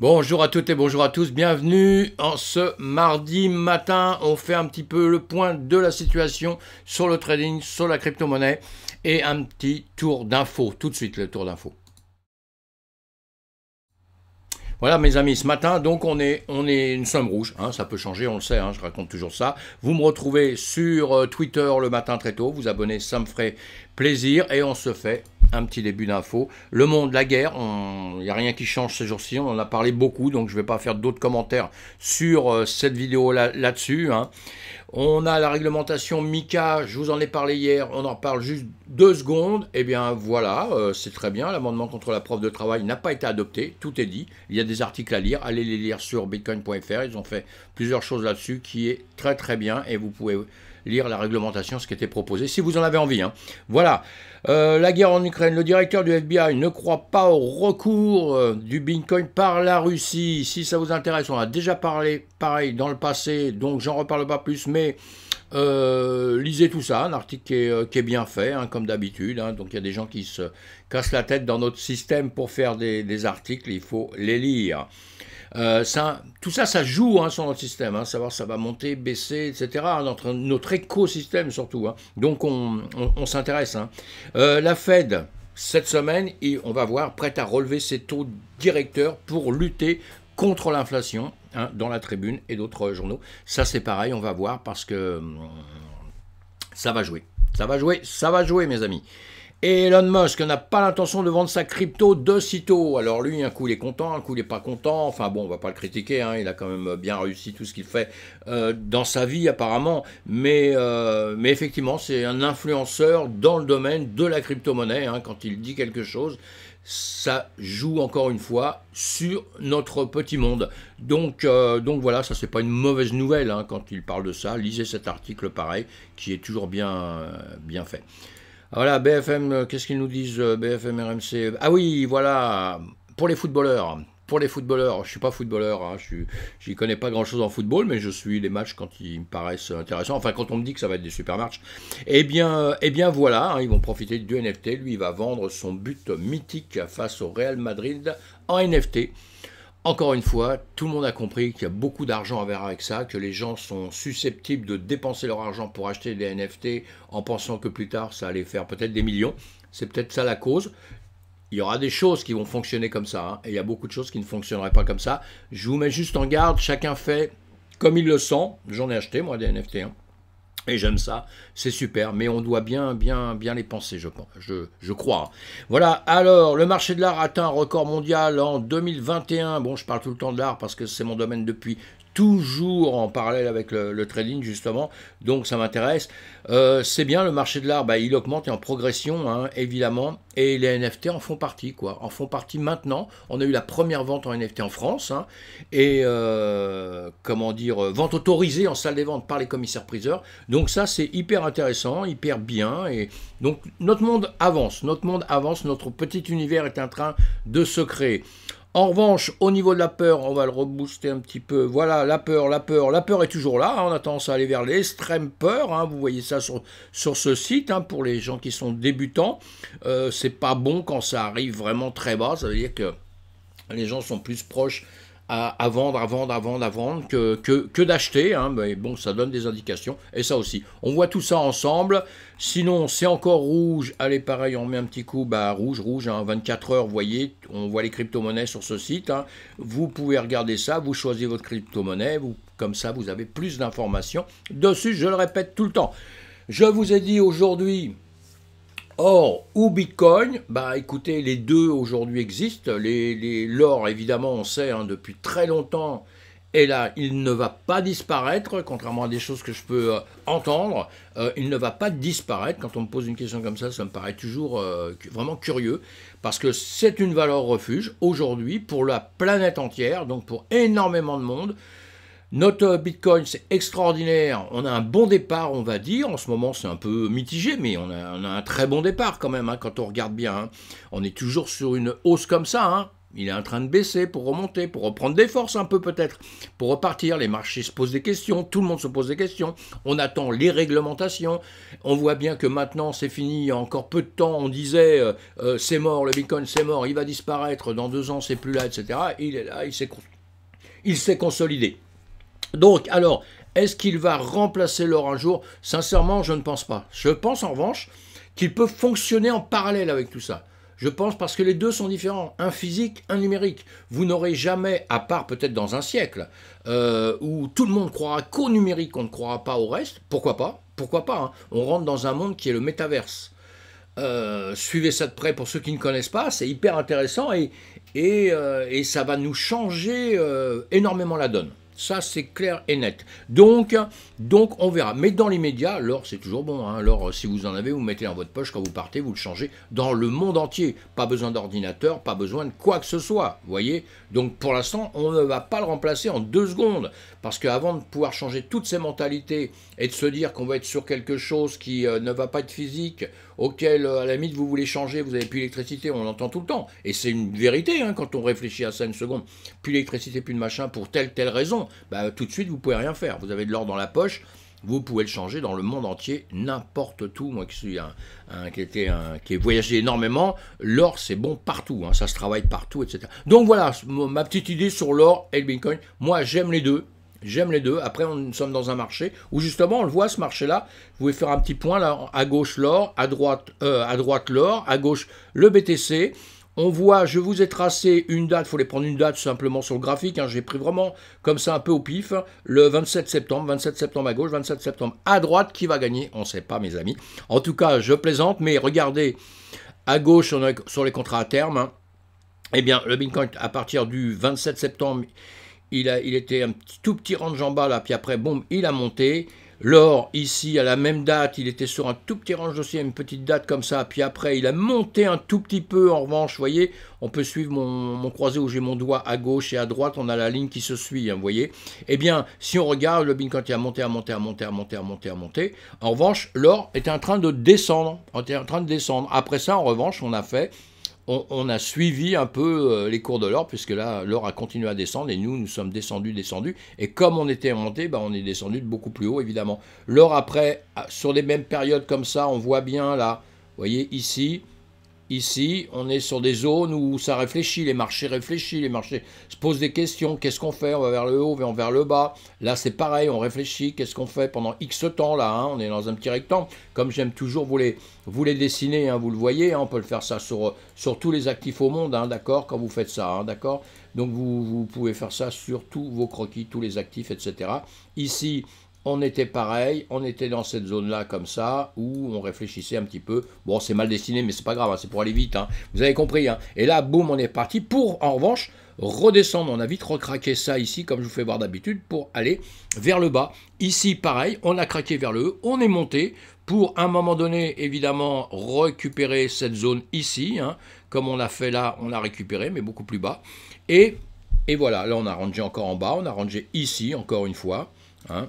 Bonjour à toutes et bonjour à tous, bienvenue en ce mardi matin. On fait un petit peu le point de la situation sur le trading, sur la crypto-monnaie et un petit tour d'info. Tout de suite le tour d'info. Voilà, mes amis, ce matin, donc, on est, on est une somme rouge. Hein, ça peut changer, on le sait, hein, je raconte toujours ça. Vous me retrouvez sur euh, Twitter le matin très tôt. Vous abonnez, ça me ferait plaisir. Et on se fait un petit début d'info. Le monde, la guerre, il n'y a rien qui change ces jours-ci. On en a parlé beaucoup, donc je ne vais pas faire d'autres commentaires sur euh, cette vidéo là-dessus. Hein. On a la réglementation MICA, je vous en ai parlé hier, on en parle juste deux secondes. Eh bien voilà, euh, c'est très bien, l'amendement contre la preuve de travail n'a pas été adopté, tout est dit. Il y a des articles à lire, allez les lire sur bitcoin.fr, ils ont fait plusieurs choses là-dessus qui est très très bien et vous pouvez lire la réglementation, ce qui était proposé, si vous en avez envie. Hein. Voilà. Euh, la guerre en Ukraine. Le directeur du FBI ne croit pas au recours euh, du Bitcoin par la Russie. Si ça vous intéresse, on a déjà parlé pareil dans le passé, donc j'en reparle pas plus, mais euh, lisez tout ça, un article qui est, bien fait, hein, comme d'habitude. Hein. donc il y a des gens qui se cassent la tête dans notre système pour faire des, des articles, il faut les lire. Euh, ça, tout ça, ça joue hein, sur notre système, hein, savoir ça va monter, baisser, etc. Hein, notre, notre écosystème surtout. Hein. Donc on, s'intéresse. Euh, la Fed, cette semaine, on va voir, prête à relever ses taux directeurs pour lutter contre l'inflation dans la tribune et d'autres euh, journaux. Ça c'est pareil, on va voir parce que hum, ça va jouer. Ça va jouer, ça va jouer mes amis. Et Elon Musk n'a pas l'intention de vendre sa crypto de sitôt. Alors lui, un coup il est content, un coup il n'est pas content. Enfin bon, on va pas le critiquer. Hein. Il a quand même euh, bien réussi tout ce qu'il fait euh, dans sa vie apparemment. Euh, mais, effectivement, c'est un influenceur dans le domaine de la crypto-monnaie. Hein. Quand il dit quelque chose, ça joue encore une fois sur notre petit monde. Donc, donc voilà, ça c'est pas une mauvaise nouvelle hein, quand il parle de ça. Lisez cet article pareil, qui est toujours bien fait. Ah, voilà, BFM, euh, qu'est-ce qu'ils nous disent euh, BFM RMC. Ah oui, voilà, pour les footballeurs. Pour les footballeurs, je suis pas footballeur, hein, je j'y connais pas grand-chose en football, mais je suis les matchs quand ils me paraissent intéressants. Enfin, quand on me dit que ça va être des super matchs, eh bien, euh, eh bien voilà, hein, ils vont profiter du NFT. Lui, il va vendre son but mythique face au Real Madrid en NFT. Encore une fois, tout le monde a compris qu'il y a beaucoup d'argent à verre avec ça, que les gens sont susceptibles de dépenser leur argent pour acheter des NFT en pensant que plus tard ça allait faire peut-être des millions. C'est peut-être ça la cause. Il y aura des choses qui vont fonctionner comme ça, hein, et il y a beaucoup de choses qui ne fonctionneraient pas comme ça. Je vous mets juste en garde, chacun fait comme il le sent. J'en ai acheté moi des NFT. Hein. Et j'aime ça, c'est super, mais on doit bien, bien, bien les penser, je pense, je, je crois. Voilà, alors, le marché de l'art atteint un record mondial en 2021. Bon, je parle tout le temps de l'art parce que c'est mon domaine depuis toujours en parallèle avec le, trading justement, donc ça m'intéresse. Euh, c'est bien le marché de l'art, bah, il augmente et en progression hein, évidemment, et les NFT en font partie quoi, en font partie maintenant. On a eu la première vente en NFT en France hein. et euh, comment dire, euh, vente autorisée en salle des ventes par les commissaires priseurs. Donc ça c'est hyper intéressant, hyper bien et donc notre monde avance, notre monde avance, notre petit univers est en train de se créer. En revanche, au niveau de la peur, on va le rebooster un petit peu. Voilà, la peur, la peur, la peur est toujours là. Hein. on a tendance à aller vers l'extrême peur. Hein. vous voyez ça sur, ce site hein, pour les gens qui sont débutants. Euh, c'est pas bon quand ça arrive vraiment très bas. Ça veut dire que les gens sont plus proches à, vendre, à vendre, à vendre, à vendre, que, que, que d'acheter. Hein, mais bon, ça donne des indications. Et ça aussi. On voit tout ça ensemble. Sinon, c'est encore rouge. Allez, pareil, on met un petit coup. Bah, rouge, rouge. 24 hein, heures, vous voyez. On voit les crypto-monnaies sur ce site. Hein. Vous pouvez regarder ça. Vous choisissez votre crypto-monnaie. Vous, comme ça, vous avez plus d'informations dessus. Je le répète tout le temps. Je vous ai dit aujourd'hui, Or, ou Bitcoin, bah écoutez, les deux aujourd'hui existent. L'or, les, évidemment, on sait hein, depuis très longtemps, et là, il ne va pas disparaître, contrairement à des choses que je peux euh, entendre. Euh, il ne va pas disparaître. Quand on me pose une question comme ça, ça me paraît toujours euh, vraiment curieux, parce que c'est une valeur refuge aujourd'hui pour la planète entière, donc pour énormément de monde. Notre Bitcoin, c'est extraordinaire. On a un bon départ, on va dire. En ce moment, c'est un peu mitigé, mais on a, un très bon départ quand même, hein, quand on regarde bien. Hein. On est toujours sur une hausse comme ça. Hein. Il est en train de baisser pour remonter, pour reprendre des forces un peu peut-être, pour repartir. Les marchés se posent des questions, tout le monde se pose des questions. On attend les réglementations. On voit bien que maintenant c'est fini. Il y a encore peu de temps, on disait euh, euh, c'est mort, le Bitcoin c'est mort, il va disparaître dans deux ans, c'est plus là, etc. il est là, il s'est consolidé. Donc, alors, est-ce qu'il va remplacer l'or un jour Sincèrement, je ne pense pas. Je pense en revanche qu'il peut fonctionner en parallèle avec tout ça. Je pense parce que les deux sont différents, un physique, un numérique. Vous n'aurez jamais, à part peut-être dans un siècle, euh, où tout le monde croira qu'au numérique, on ne croira pas au reste. Pourquoi pas Pourquoi pas hein On rentre dans un monde qui est le métaverse. Euh, suivez ça de près pour ceux qui ne connaissent pas, c'est hyper intéressant et, euh, ça va nous changer énormément la donne. Ça, c'est clair et net. Donc, donc, on verra. Mais dans l'immédiat, l'or, c'est toujours bon. Hein. L'or, euh, si vous en avez, vous mettez dans votre poche quand vous partez, vous le changez dans le monde entier. Pas besoin d'ordinateur, pas besoin de quoi que ce soit. Vous voyez Donc, pour l'instant, on ne va pas le remplacer en deux secondes. Parce qu'avant de pouvoir changer toutes ces mentalités et de se dire qu'on va être sur quelque chose qui euh, ne va pas être physique auquel, euh, à la limite, vous voulez changer, vous n'avez plus d'électricité, on l'entend tout le temps. Et c'est une vérité, hein, quand on réfléchit à ça une seconde. Plus d'électricité, plus de machin, pour telle, telle raison, bah, tout de suite, vous pouvez rien faire. Vous avez de l'or dans la poche, vous pouvez le changer dans le monde entier, n'importe où. Moi qui suis un, qui qui ai voyagé énormément, l'or c'est bon partout, hein. ça se travaille partout, etc. Donc voilà ma petite idée sur l'or et le Bitcoin. Moi j'aime les deux. J'aime les deux. Après, on, nous sommes dans un marché où justement, on le voit, ce marché-là. Vous pouvez faire un petit point là. À gauche, l'or. À droite, euh, droite l'or. À gauche, le BTC. On voit, je vous ai tracé une date. Il faut les prendre une date simplement sur le graphique. Hein. J'ai pris vraiment comme ça un peu au pif. le 27 septembre. 27 septembre à gauche, 27 septembre à droite. Qui va gagner On ne sait pas, mes amis. En tout cas, je plaisante. Mais regardez, à gauche, on sur les contrats à terme. Hein. eh bien, le Bitcoin, à partir du 27 septembre, il, était un tout petit rang de bas, là, puis après, boum, il a monté. L'or, ici, à la même date, il était sur un tout petit range aussi, une petite date comme ça, puis après, il a monté un tout petit peu, en revanche, vous voyez, on peut suivre mon, croisé où j'ai mon doigt à gauche et à droite, on a la ligne qui se suit, hein, vous voyez. Eh bien, si on regarde, le bin quand il a monté, à monter, à monter, à monter, à monter, à monter, en revanche, l'or était en train de descendre, était en train de descendre. Après ça, en revanche, on a fait on, a suivi un peu euh, les cours de l'or, puisque là, l'or a continué à descendre, et nous, nous sommes descendus, descendus. Et comme on était monté, bah, on est descendu de beaucoup plus haut, évidemment. L'or, après, sur les mêmes périodes comme ça, on voit bien, là, vous voyez, ici, Ici, on est sur des zones où ça réfléchit, les marchés réfléchissent, les marchés se posent des questions. Qu'est-ce qu'on fait On va vers le haut, on va vers le bas. Là, c'est pareil, on réfléchit. Qu'est-ce qu'on fait pendant X temps là hein? On est dans un petit rectangle. Comme j'aime toujours vous les, vous les dessiner, hein, vous le voyez. Hein, on peut le faire ça sur, sur tous les actifs au monde, d'accord Quand vous faites ça, d'accord Donc vous, vous pouvez faire ça sur tous vos croquis, tous les actifs, etc. Ici, on était pareil, on était dans cette zone-là comme ça, où on réfléchissait un petit peu. Bon, c'est mal dessiné, mais c'est pas grave, hein, c'est pour aller vite. Hein. Vous avez compris. Hein. Et là, boum, on est parti pour, en revanche, redescendre. On a vite recraqué ça ici, comme je vous fais voir d'habitude, pour aller vers le bas. Ici, pareil, on a craqué vers le haut, on est monté pour, un moment donné, évidemment, récupérer cette zone ici. Comme on l'a fait là, on l'a récupéré, mais beaucoup plus bas. Et, et voilà, là, on a rangé encore en bas, on a rangé ici, encore une fois. Hein,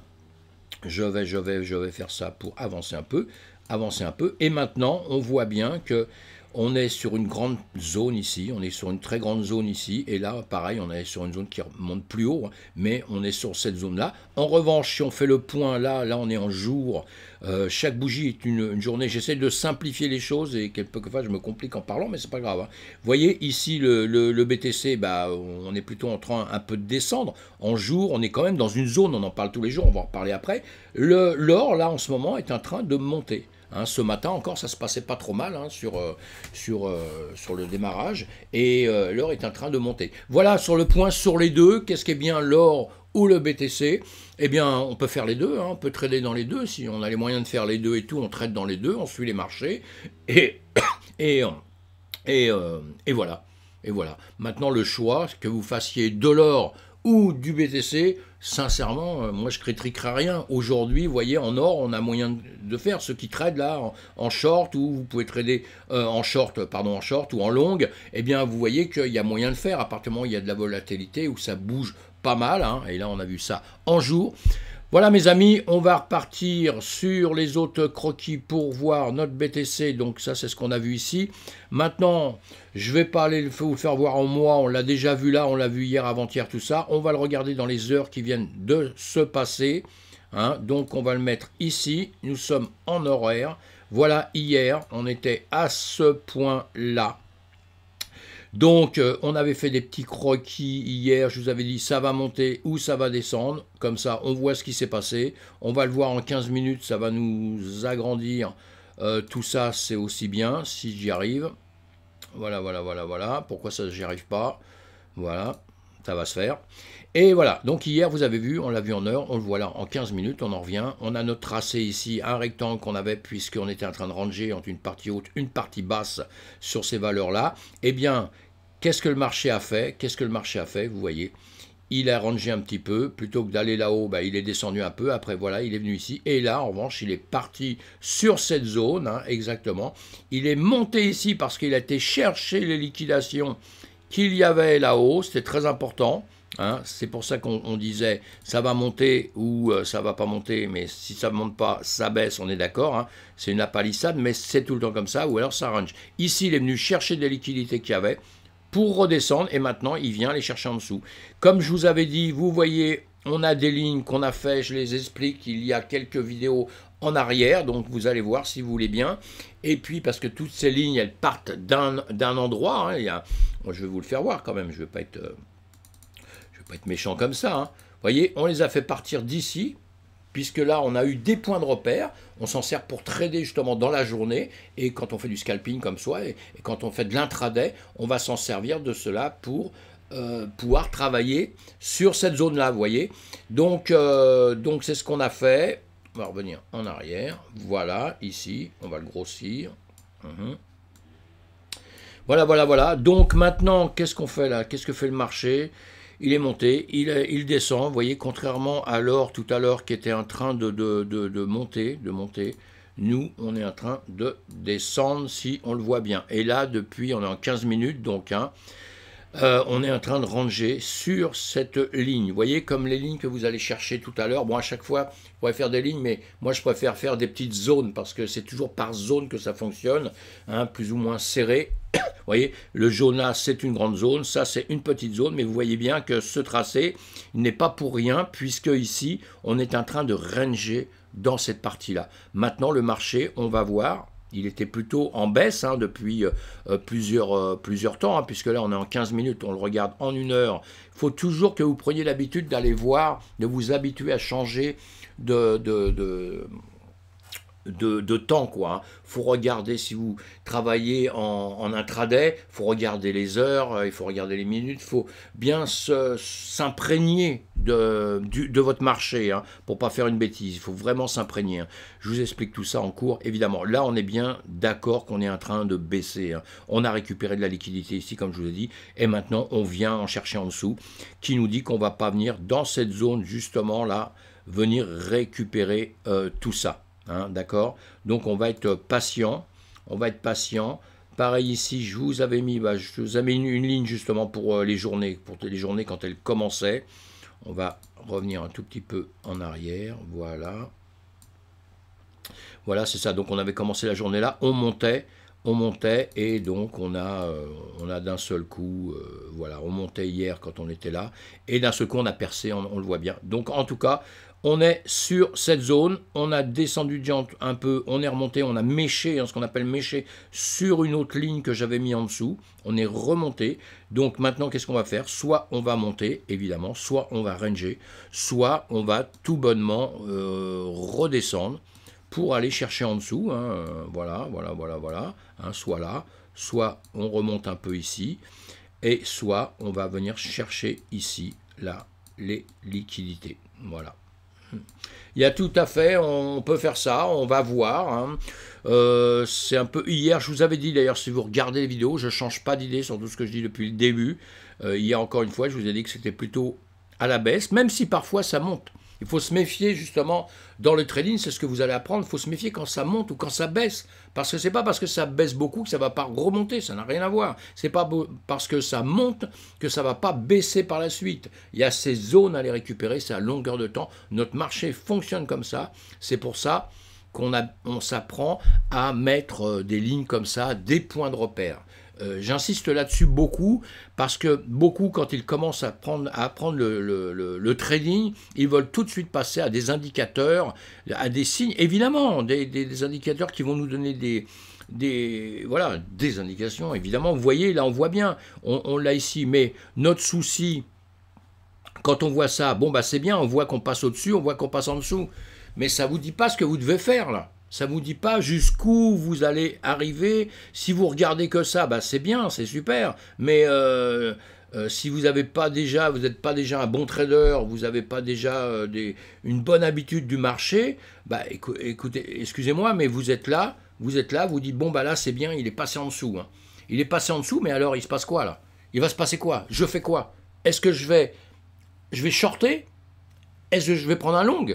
je vais, je vais, je vais faire ça pour avancer un peu, avancer un peu. Et maintenant, on voit bien que on est sur une grande zone ici, on est sur une très grande zone ici, et là, pareil, on est sur une zone qui remonte plus haut, hein, mais on est sur cette zone-là. En revanche, si on fait le point là, là, on est en jour. Euh, chaque bougie est une, journée. J'essaie de simplifier les choses et quelquefois je me complique en parlant, mais ce c'est pas grave. Hein. Vous voyez ici le, BTC, bah, on est plutôt en train un peu de descendre. En jour, on est quand même dans une zone, on en parle tous les jours, on va en reparler après. L'or, là, en ce moment, est en train de monter. Hein, ce matin encore, ça se passait pas trop mal hein, sur, euh, sur, euh, sur le démarrage et euh, l'or est en train de monter. Voilà sur le point sur les deux. Qu'est-ce qui est bien l'or ou le BTC Eh bien, on peut faire les deux. Hein, on peut trader dans les deux si on a les moyens de faire les deux et tout. On trade dans les deux. On suit les marchés et et et, et voilà. Et voilà. Maintenant, le choix que vous fassiez de l'or ou du BTC, sincèrement, euh, moi je critiquerai rien. Aujourd'hui, vous voyez, en or, on a moyen de faire. Ceux qui trade là en, short, ou vous pouvez trader euh, en short, pardon, en short ou en longue, eh bien vous voyez qu'il y a moyen de faire. À partir où il y a de la volatilité, où ça bouge pas mal, hein. et là on a vu ça en jour. Voilà mes amis, on va repartir sur les autres croquis pour voir notre BTC, donc ça c'est ce qu'on a vu ici. Maintenant, je ne vais pas aller vous le faire voir en moi, on l'a déjà vu là, on l'a vu hier, avant-hier, tout ça. On va le regarder dans les heures qui viennent de se passer. Hein. Donc on va le mettre ici, nous sommes en horaire. Voilà, hier, on était à ce point-là. Donc, euh, on avait fait des petits croquis hier. Je vous avais dit ça va monter ou ça va descendre. Comme ça, on voit ce qui s'est passé. On va le voir en 15 minutes. Ça va nous agrandir. Euh, tout ça, c'est aussi bien si j'y arrive. Voilà, voilà, voilà, voilà. Pourquoi ça, j'y arrive pas Voilà, ça va se faire. Et voilà, donc hier, vous avez vu, on l'a vu en heure, on le voit là en 15 minutes, on en revient. On a notre tracé ici, un rectangle qu'on avait puisqu'on était en train de ranger entre une partie haute, une partie basse sur ces valeurs-là. Eh bien, qu'est-ce que le marché a fait Qu'est-ce que le marché a fait Vous voyez, il a rangé un petit peu, plutôt que d'aller là-haut, bah, il est descendu un peu, après voilà, il est venu ici, et là, en revanche, il est parti sur cette zone, hein, exactement, il est monté ici parce qu'il a été chercher les liquidations qu'il y avait là-haut, c'était très important, Hein, c'est pour ça qu'on disait ça va monter ou ça euh, ça va pas monter, mais si ça ne monte pas, ça baisse, on est d'accord. Hein. c'est une appalissade, mais c'est tout le temps comme ça, ou alors ça range. Ici, il est venu chercher des liquidités qu'il y avait pour redescendre, et maintenant, il vient les chercher en dessous. Comme je vous avais dit, vous voyez, on a des lignes qu'on a fait, je les explique, il y a quelques vidéos en arrière, donc vous allez voir si vous voulez bien. Et puis, parce que toutes ces lignes, elles partent d'un endroit, hein, je vais vous le faire voir quand même, je ne vais pas être... Euh, être méchant comme ça. Hein. Vous voyez, on les a fait partir d'ici, puisque là, on a eu des points de repère. On s'en sert pour trader justement dans la journée. Et quand on fait du scalping comme ça, et, quand on fait de l'intraday, on va s'en servir de cela pour euh, pouvoir travailler sur cette zone-là, vous voyez. Donc, euh, donc c'est ce qu'on a fait. On va revenir en arrière. Voilà, ici, on va le grossir. Mhm. Voilà, voilà, voilà. Donc maintenant, qu'est-ce qu'on fait là Qu'est-ce que fait le marché il est monté, euh, il, descend, vous voyez, contrairement à l'or tout à l'heure qui était en train de, de, de, monter, de monter, nous, on est en train de descendre si on le voit bien. Et là, depuis, on est en 15 minutes, donc, hein, euh, on est en train de ranger sur cette ligne. Vous voyez, comme les lignes que vous allez chercher tout à l'heure. Bon, à chaque fois, vous pourrez faire des lignes, mais moi, je préfère faire des petites zones parce que c'est toujours par zone que ça fonctionne, hein, plus ou moins serré. vous voyez, le jaune c'est une grande zone, ça, c'est une petite zone, mais vous voyez bien que ce tracé n'est pas pour rien puisque ici, on est en train de ranger dans cette partie-là. Maintenant, le marché, on va voir il était plutôt en baisse hein, depuis euh, euh, plusieurs, euh, plusieurs temps, hein, puisque là on est en 15 minutes, on le regarde en une heure. Il faut toujours que vous preniez l'habitude d'aller voir, de vous habituer à changer de, de, de, temps quoi. Hein. Faut regarder si vous travaillez en, intraday, intraday, faut regarder les heures, euh, il faut regarder les minutes, faut bien s'imprégner de, votre marché hein, pour pas faire une bêtise. Il faut vraiment s'imprégner. Hein. Je vous explique tout ça en cours. Évidemment, là on est bien d'accord qu'on est en train de baisser. On a récupéré de la liquidité ici comme je vous ai dit, et maintenant on vient en chercher en dessous, qui nous dit qu'on va pas venir dans cette zone justement là venir récupérer euh, tout ça. Hein, d'accord Donc on va être patient. On va être patient. Pareil ici, je vous avais mis, bah, je vous avais mis une, ligne justement pour euh, les journées, pour les journées quand elles commençaient. On va revenir un tout petit peu en arrière. Voilà. Voilà, c'est ça. Donc on avait commencé la journée là, on montait, on montait et donc on a, euh, on a d'un seul coup, euh, voilà, on montait hier quand on était là et d'un seul coup on a percé, on, le voit bien. Donc en tout cas, on est sur cette zone, on a descendu un peu, on est remonté, on a méché, hein, ce qu'on appelle méché, sur une autre ligne que j'avais mis en dessous. On est remonté. Donc maintenant, qu'est-ce qu'on va faire Soit on va monter, évidemment, soit on va ranger, soit on va tout bonnement euh, redescendre pour aller chercher en dessous. Hein. voilà, voilà, voilà, voilà. Hein, soit là, soit on remonte un peu ici, et soit on va venir chercher ici, là, les liquidités. Voilà. Il y a tout à fait, on peut faire ça, on va voir. Hein. Euh, c'est un peu hier, je vous avais dit d'ailleurs, si vous regardez les vidéos, je change pas d'idée sur tout ce que je dis depuis le début. hier, euh, encore une fois, je vous ai dit que c'était plutôt à la baisse, même si parfois ça monte. Il faut se méfier justement dans le trading, c'est ce que vous allez apprendre, il faut se méfier quand ça monte ou quand ça baisse. Parce que ce n'est pas parce que ça baisse beaucoup que ça va pas remonter, ça n'a rien à voir. C'est pas parce que ça monte que ça va pas baisser par la suite. Il y a ces zones à les récupérer, c'est à longueur de temps. Notre marché fonctionne comme ça. C'est pour ça qu'on on s'apprend à mettre euh, des lignes comme ça, des points de repère. Euh, j'insiste là-dessus beaucoup parce que beaucoup, quand ils commencent à, prendre, à apprendre le, trading, ils veulent tout de suite passer à des indicateurs, à des signes, évidemment, des, indicateurs qui vont nous donner des, voilà, des indications. Évidemment, vous voyez, là, on voit bien, on, l'a ici, mais notre souci, quand on voit ça, bon, bah, c'est bien, on voit qu'on passe au-dessus, on voit qu'on passe en dessous, mais ça ne vous dit pas ce que vous devez faire, là. Ça ne vous dit pas jusqu'où vous allez arriver. Si vous regardez que ça, bah c'est bien, c'est super. Mais euh, euh, si vous n'avez pas déjà, vous n'êtes pas déjà un bon trader, vous n'avez pas déjà euh, une bonne habitude du marché, bah écoutez, excusez-moi, mais vous êtes là, vous êtes là, vous dites bon bah là c'est bien, il est passé en dessous. Hein. Il est passé en dessous, mais alors il se passe quoi là Il va se passer quoi Je fais quoi Est-ce que je vais, je vais shorter Est-ce que je vais prendre un long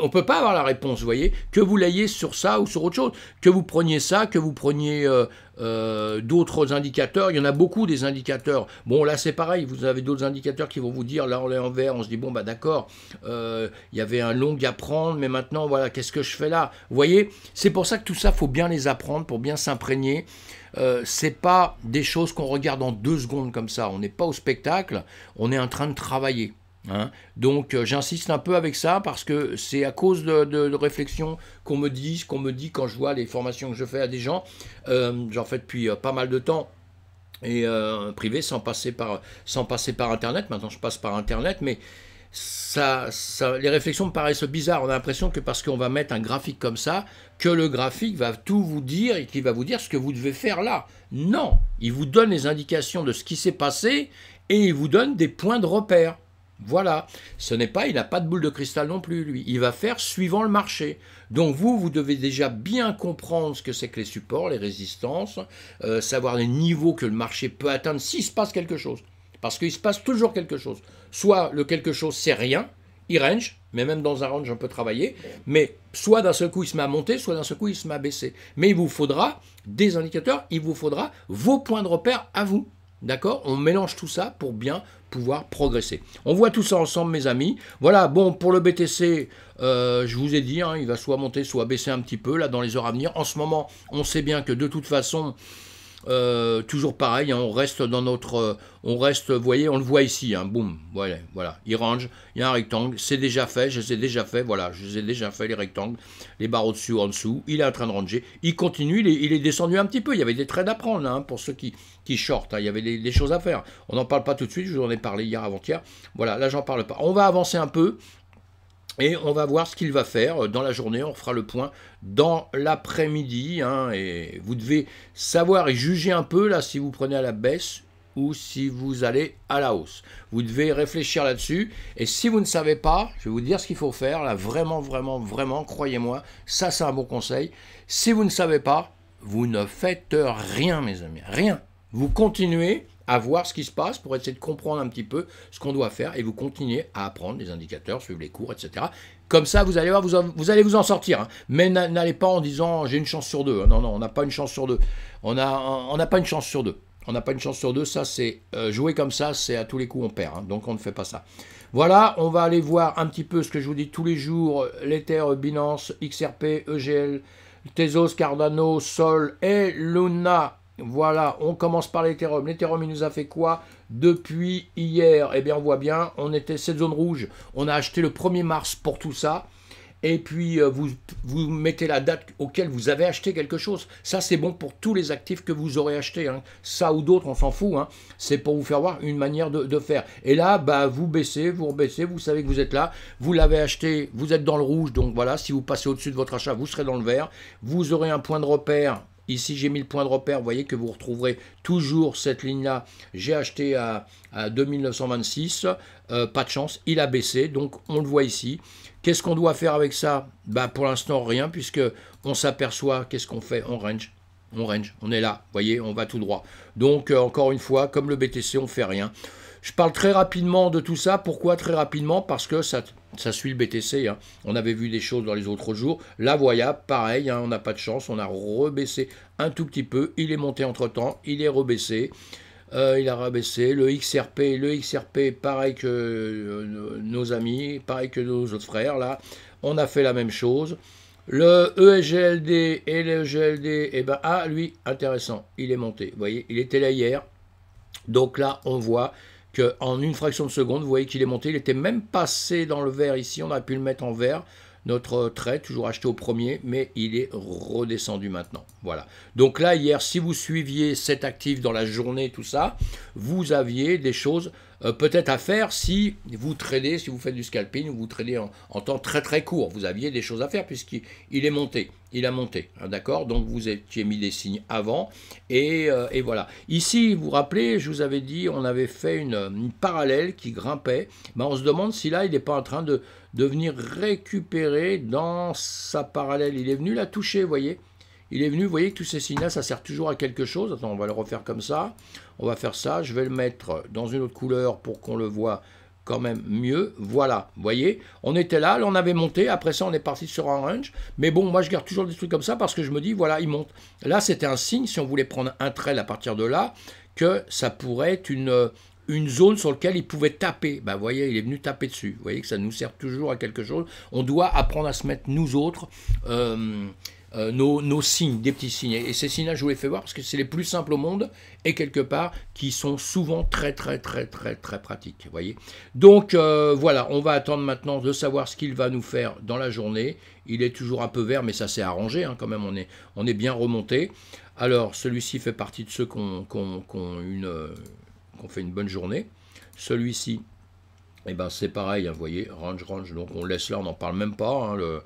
on ne peut pas avoir la réponse, vous voyez, que vous l'ayez sur ça ou sur autre chose, que vous preniez ça, que vous preniez euh, euh, d'autres indicateurs, il y en a beaucoup des indicateurs. Bon, là c'est pareil, vous avez d'autres indicateurs qui vont vous dire, là on est en vert, on se dit, bon, bah d'accord, euh, il y avait un long à prendre, mais maintenant, voilà, qu'est-ce que je fais là Vous voyez, c'est pour ça que tout ça, faut bien les apprendre pour bien s'imprégner. Euh, c'est pas des choses qu'on regarde en deux secondes comme ça. On n'est pas au spectacle, on est en train de travailler. Hein. Donc euh, j'insiste un peu avec ça parce que c'est à cause de, réflexions qu'on me dit, qu'on me dit quand je vois les formations que je fais à des gens. Euh, j'en fais depuis euh, pas mal de temps et privé sans passer par sans passer par internet. Maintenant je passe par internet, mais les réflexions me paraissent bizarres. On a l'impression que parce qu'on va mettre un graphique comme ça, que le graphique va tout vous dire et qu'il va vous dire ce que vous devez faire là. Non, il vous donne les indications de ce qui s'est passé et il vous donne des points de repère. Voilà. Ce n'est pas, il n'a pas de boule de cristal non plus, lui. Il va faire suivant le marché. Donc vous, vous devez déjà bien comprendre ce que c'est que les supports, les résistances, euh, savoir les niveaux que le marché peut atteindre s'il se passe quelque chose. Parce qu'il se passe toujours quelque chose. Soit le quelque chose, c'est rien, il range, mais même dans un range, on peut travailler. Mais soit d'un seul coup, il se met à monter, soit d'un seul coup, il se met à baisser. Mais il vous faudra des indicateurs, il vous faudra vos points de repère à vous. D'accord On mélange tout ça pour bien pouvoir progresser. On voit tout ça ensemble, mes amis. Voilà, bon, pour le BTC, euh, je vous ai dit, hein, il va soit monter, soit baisser un petit peu, là, dans les heures à venir. En ce moment, on sait bien que de toute façon, euh, toujours pareil, hein, on reste dans notre. Euh, on reste, vous voyez, on le voit ici, un hein, boum, voilà, voilà, il range, il y a un rectangle, c'est déjà fait, je les ai déjà fait, voilà, je les ai déjà fait, les rectangles, les barres au-dessus, en dessous, il est en train de ranger, il continue, il est, descendu un petit peu, il y avait des traits d'apprendre hein, pour ceux qui, qui shortent, il y avait des, des choses à faire, on n'en parle pas tout de suite, je vous en ai parlé hier avant-hier, voilà, là j'en parle pas. On va avancer un peu, et on va voir ce qu'il va faire dans la journée, on fera le point dans l'après-midi. Hein. et vous devez savoir et juger un peu là si vous prenez à la baisse ou si vous allez à la hausse. Vous devez réfléchir là-dessus. Et si vous ne savez pas, je vais vous dire ce qu'il faut faire. Là, vraiment, vraiment, vraiment, croyez-moi, ça c'est un bon conseil. Si vous ne savez pas, vous ne faites rien, mes amis. Rien. Vous continuez à voir ce qui se passe pour essayer de comprendre un petit peu ce qu'on doit faire et vous continuez à apprendre les indicateurs, suivre les cours, etc. Comme ça, vous allez voir, vous, en, allez vous en sortir. Hein. Mais n'allez pas en disant j'ai une chance sur deux. Hein. Non, non, on n'a pas une chance sur deux. On n'a on pas une chance sur deux. On n'a pas une chance sur deux. Ça, c'est euh, jouer comme ça, c'est à tous les coups on perd. Hein. donc on ne fait pas ça. Voilà, on va aller voir un petit peu ce que je vous dis tous les jours l'Ether, Binance, XRP, EGL, Tezos, Cardano, Sol et Luna voilà, on commence par l'Ethereum. L'Ethereum, il nous a fait quoi depuis hier Eh bien, on voit bien, on était cette zone rouge. On a acheté le 1er mars pour tout ça. Et puis, euh, vous, vous mettez la date auquel vous avez acheté quelque chose. Ça, c'est bon pour tous les actifs que vous aurez achetés. Hein. Ça ou d'autres, on s'en fout. Hein. C'est pour vous faire voir une manière de, faire. Et là, bah, vous baissez, vous rebaissez, vous savez que vous êtes là. Vous l'avez acheté, vous êtes dans le rouge. Donc voilà, si vous passez au-dessus de votre achat, vous serez dans le vert. Vous aurez un point de repère Ici, j'ai mis le point de repère. Vous voyez que vous retrouverez toujours cette ligne-là. J'ai acheté à, 2926. Euh, pas de chance, il a baissé. Donc, on le voit ici. Qu'est-ce qu'on doit faire avec ça bah, Pour l'instant, rien, puisque on s'aperçoit. Qu'est-ce qu'on fait On range on range, on est là, vous voyez, on va tout droit. Donc, euh, encore une fois, comme le BTC, on fait rien. Je parle très rapidement de tout ça. Pourquoi très rapidement Parce que ça, ça suit le BTC. Hein. On avait vu des choses dans les autres jours. La Voya, pareil, hein, on n'a pas de chance. On a rebaissé un tout petit peu. Il est monté entre-temps, il est rebaissé. Euh, il a rabaissé le XRP, le XRP pareil que euh, nos amis, pareil que nos autres frères là, on a fait la même chose. Le ESGLD et le GLD, eh ben ah lui intéressant, il est monté. Vous voyez, il était là hier. Donc là on voit qu'en une fraction de seconde, vous voyez qu'il est monté, il était même passé dans le vert ici, on aurait pu le mettre en vert, notre euh, trait, toujours acheté au premier, mais il est redescendu maintenant. Voilà. Donc là, hier, si vous suiviez cet actif dans la journée, tout ça, vous aviez des choses euh, peut-être à faire si vous tradez, si vous faites du scalping ou vous tradez en, temps très très court. Vous aviez des choses à faire puisqu'il est monté. Il a monté, hein, d'accord Donc vous étiez mis des signes avant euh, et, voilà. Ici, vous vous rappelez, je vous avais dit, on avait fait une, parallèle qui grimpait. Ben, on se demande si là, il n'est pas en train de, de venir récupérer dans sa parallèle. Il est venu la toucher, vous voyez il est venu, vous voyez que tous ces signes-là, ça sert toujours à quelque chose. Attends, on va le refaire comme ça. On va faire ça. Je vais le mettre dans une autre couleur pour qu'on le voit quand même mieux. Voilà, vous voyez, on était là, là on avait monté, après ça on est parti sur un range. Mais bon, moi je garde toujours des trucs comme ça parce que je me dis, voilà, il monte. Là, c'était un signe, si on voulait prendre un trail à partir de là, que ça pourrait être une, une zone sur laquelle il pouvait taper. Bah, vous voyez, il est venu taper dessus. Vous voyez que ça nous sert toujours à quelque chose. On doit apprendre à se mettre, nous autres, euh, euh, nos, signes, des petits signes. Et ces signes-là, je vous les fais voir parce que c'est les plus simples au monde et quelque part qui sont souvent très très très très très pratiques. Voyez. Donc euh, voilà, on va attendre maintenant de savoir ce qu'il va nous faire dans la journée. Il est toujours un peu vert, mais ça s'est arrangé hein, quand même. On est, on est bien remonté. Alors celui-ci fait partie de ceux qu'on qu qu euh, fait une bonne journée. Celui-ci, et eh ben c'est pareil, hein, vous voyez, range range. Donc on laisse là, on n'en parle même pas. Hein, le,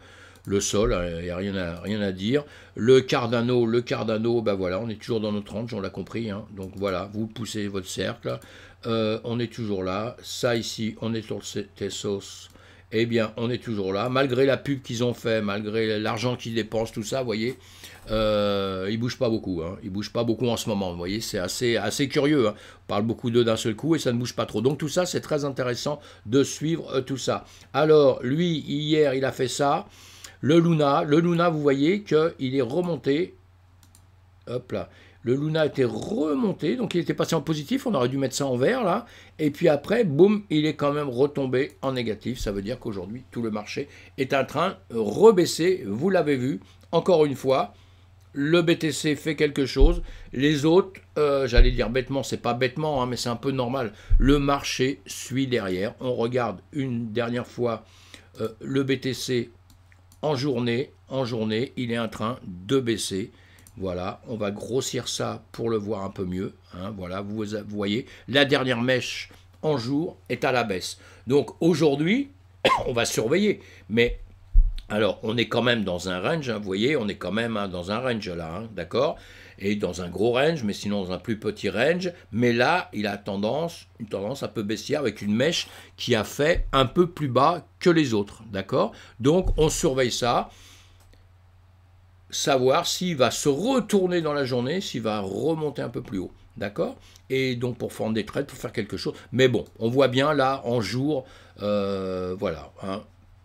le sol, il hein, n'y a rien à, rien à dire. Le Cardano, le Cardano, ben voilà, on est toujours dans notre range, on l'a compris. Hein. Donc voilà, vous poussez votre cercle. Euh, on est toujours là. Ça ici, on est sur le Tessos. Eh bien, on est toujours là. Malgré la pub qu'ils ont fait, malgré l'argent qu'ils dépensent, tout ça, vous voyez, euh, ils ne bougent pas beaucoup. Hein. Ils ne bougent pas beaucoup en ce moment. Vous voyez, c'est assez, assez curieux. Hein. On parle beaucoup d'eux d'un seul coup et ça ne bouge pas trop. Donc tout ça, c'est très intéressant de suivre euh, tout ça. Alors, lui, hier, il a fait ça. Le Luna, le Luna, vous voyez qu'il est remonté. Hop là. Le Luna était remonté, donc il était passé en positif, on aurait dû mettre ça en vert là. Et puis après, boum, il est quand même retombé en négatif. Ça veut dire qu'aujourd'hui, tout le marché est en train de rebaisser. Vous l'avez vu, encore une fois, le BTC fait quelque chose. Les autres, euh, j'allais dire bêtement, c'est pas bêtement, hein, mais c'est un peu normal. Le marché suit derrière. On regarde une dernière fois euh, le BTC en journée, en journée, il est un train de baisser. Voilà, on va grossir ça pour le voir un peu mieux. Hein, voilà, vous, voyez, la dernière mèche en jour est à la baisse. Donc aujourd'hui, on va surveiller. Mais alors, on est quand même dans un range, hein, vous voyez, on est quand même hein, dans un range là, d'accord et dans un gros range, mais sinon dans un plus petit range. Mais là, il a tendance, une tendance un peu baissière avec une mèche qui a fait un peu plus bas que les autres. D'accord Donc on surveille ça. Savoir s'il va se retourner dans la journée, s'il va remonter un peu plus haut. D'accord Et donc pour faire des trades, pour faire quelque chose. Mais bon, on voit bien là, en jour, euh, voilà. Hein,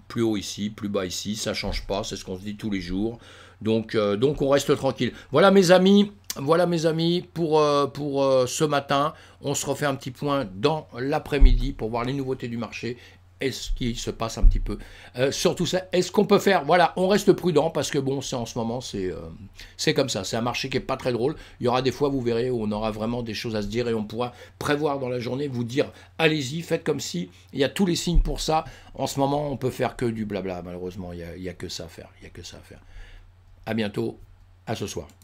plus haut ici, plus bas ici, ça change pas, c'est ce qu'on se dit tous les jours. Donc, euh, donc on reste tranquille. Voilà mes amis, voilà mes amis pour, euh, euh, ce matin. On se refait un petit point dans l'après-midi pour voir les nouveautés du marché est ce qui se passe un petit peu. surtout ça, est-ce qu'on peut faire Voilà, on reste prudent parce que bon, c'est en ce moment, c'est comme ça. C'est un marché qui n'est pas très drôle. Il y aura des fois, vous verrez, où on aura vraiment des choses à se dire et on pourra prévoir dans la journée, vous dire, allez-y, faites comme si. Il y a tous les signes pour ça. En ce moment, on peut faire que du blabla, malheureusement. Il n'y a, a que ça à faire. Il y a que ça à faire. À bientôt, à ce soir.